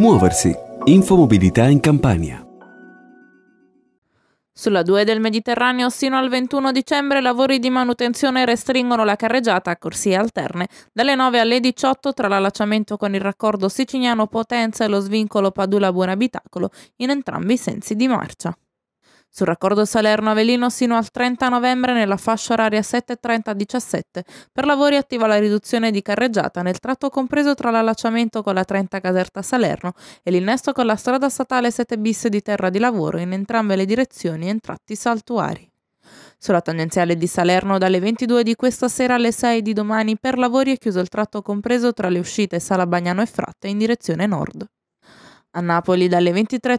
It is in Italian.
Muoversi. Infomobilità in Campania. Sulla 2 del Mediterraneo sino al 21 dicembre lavori di manutenzione restringono la carreggiata a corsie alterne. Dalle 9 alle 18 tra l'allacciamento con il raccordo siciliano Potenza e lo svincolo Padula Buon Abitacolo in entrambi i sensi di marcia. Sul raccordo Salerno-Avellino sino al 30 novembre nella fascia oraria 7.30-17 per lavori attiva la riduzione di carreggiata nel tratto compreso tra l'allacciamento con la 30 Caserta Salerno e l'innesto con la strada statale 7 bis di terra di lavoro in entrambe le direzioni e in tratti saltuari. Sulla tangenziale di Salerno dalle 22 di questa sera alle 6 di domani per lavori è chiuso il tratto compreso tra le uscite Sala Bagnano e Fratte in direzione nord. A Napoli dalle 23